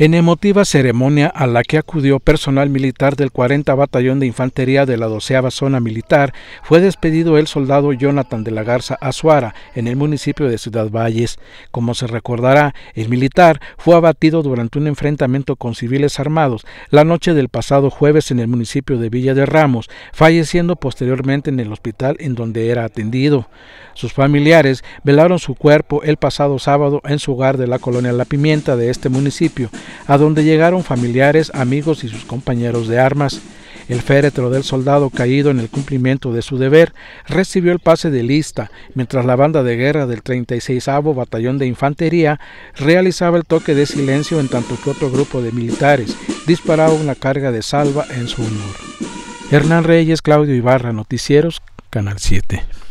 En emotiva ceremonia a la que acudió personal militar del 40 Batallón de Infantería de la 12 Zona Militar, fue despedido el soldado Jonathan de la Garza Azuara en el municipio de Ciudad Valles. Como se recordará, el militar fue abatido durante un enfrentamiento con civiles armados la noche del pasado jueves en el municipio de Villa de Ramos, falleciendo posteriormente en el hospital en donde era atendido. Sus familiares velaron su cuerpo el pasado sábado en su hogar de la colonia La Pimienta de este municipio a donde llegaron familiares, amigos y sus compañeros de armas. El féretro del soldado caído en el cumplimiento de su deber recibió el pase de lista, mientras la banda de guerra del 36 Batallón de Infantería realizaba el toque de silencio en tanto que otro grupo de militares disparaba una carga de salva en su honor. Hernán Reyes, Claudio Ibarra, Noticieros, Canal 7.